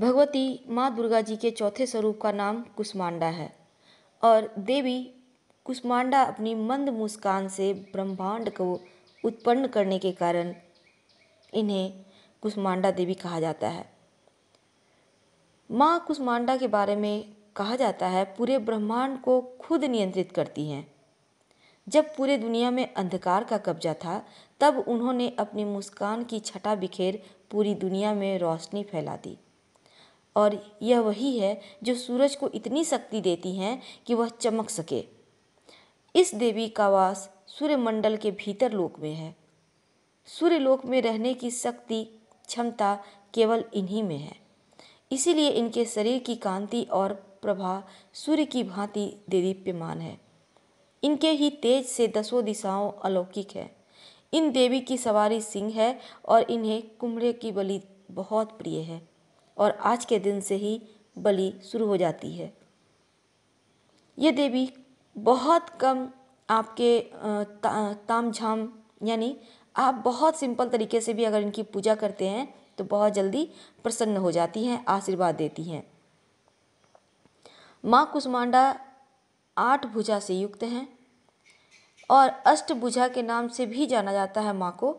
भगवती माँ दुर्गा जी के चौथे स्वरूप का नाम कुष्मांडा है और देवी कुष्मांडा अपनी मंद मुस्कान से ब्रह्मांड को उत्पन्न करने के कारण इन्हें कुष्मांडा देवी कहा जाता है माँ कुष्मांडा के बारे में कहा जाता है पूरे ब्रह्मांड को खुद नियंत्रित करती हैं जब पूरे दुनिया में अंधकार का कब्जा था तब उन्होंने अपनी मुस्कान की छटा बिखेर पूरी दुनिया में रोशनी फैला दी और यह वही है जो सूरज को इतनी शक्ति देती हैं कि वह चमक सके इस देवी का वास सूर्यमंडल के भीतर लोक में है सूर्यलोक में रहने की शक्ति क्षमता केवल इन्हीं में है इसीलिए इनके शरीर की कांति और प्रभा सूर्य की भांति देदीप्यमान है इनके ही तेज से दसों दिशाओं अलौकिक है इन देवी की सवारी सिंह है और इन्हें कुम्हरे की बलि बहुत प्रिय है और आज के दिन से ही बलि शुरू हो जाती है ये देवी बहुत कम आपके ता, ताम झाम यानी आप बहुत सिंपल तरीके से भी अगर इनकी पूजा करते हैं तो बहुत जल्दी प्रसन्न हो जाती हैं आशीर्वाद देती हैं माँ कुष्मांडा आठ भुजा से युक्त हैं और अष्टभुजा के नाम से भी जाना जाता है माँ को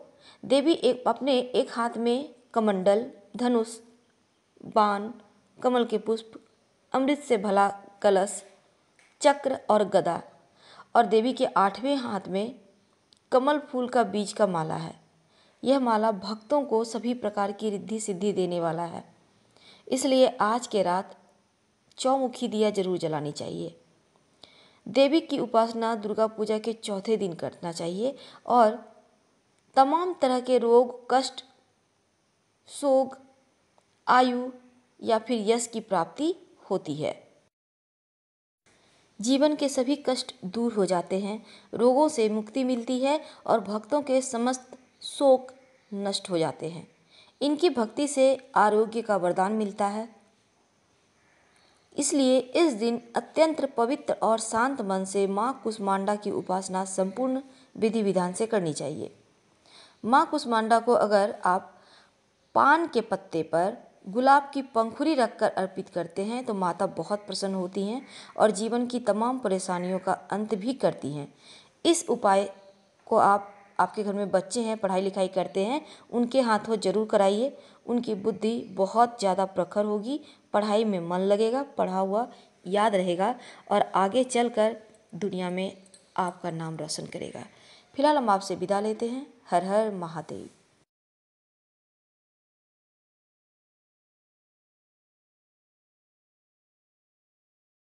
देवी एक अपने एक हाथ में कमंडल धनुष बाण कमल के पुष्प अमृत से भला कलश चक्र और गदा और देवी के आठवें हाथ में कमल फूल का बीज का माला है यह माला भक्तों को सभी प्रकार की रिद्धि सिद्धि देने वाला है इसलिए आज के रात चौमुखी दिया जरूर जलानी चाहिए देवी की उपासना दुर्गा पूजा के चौथे दिन करना चाहिए और तमाम तरह के रोग कष्ट शोक आयु या फिर यश की प्राप्ति होती है जीवन के सभी कष्ट दूर हो जाते हैं रोगों से मुक्ति मिलती है और भक्तों के समस्त शोक नष्ट हो जाते हैं इनकी भक्ति से आरोग्य का वरदान मिलता है इसलिए इस दिन अत्यंत पवित्र और शांत मन से माँ कुष्मांडा की उपासना संपूर्ण विधि विधान से करनी चाहिए माँ कुष्मांडा को अगर आप पान के पत्ते पर गुलाब की पंखुरी रखकर अर्पित करते हैं तो माता बहुत प्रसन्न होती हैं और जीवन की तमाम परेशानियों का अंत भी करती हैं इस उपाय को आप आपके घर में बच्चे हैं पढ़ाई लिखाई करते हैं उनके हाथों जरूर कराइए उनकी बुद्धि बहुत ज़्यादा प्रखर होगी पढ़ाई में मन लगेगा पढ़ा हुआ याद रहेगा और आगे चलकर दुनिया में आपका नाम रोशन करेगा फिलहाल हम आपसे विदा लेते हैं हर हर महादेव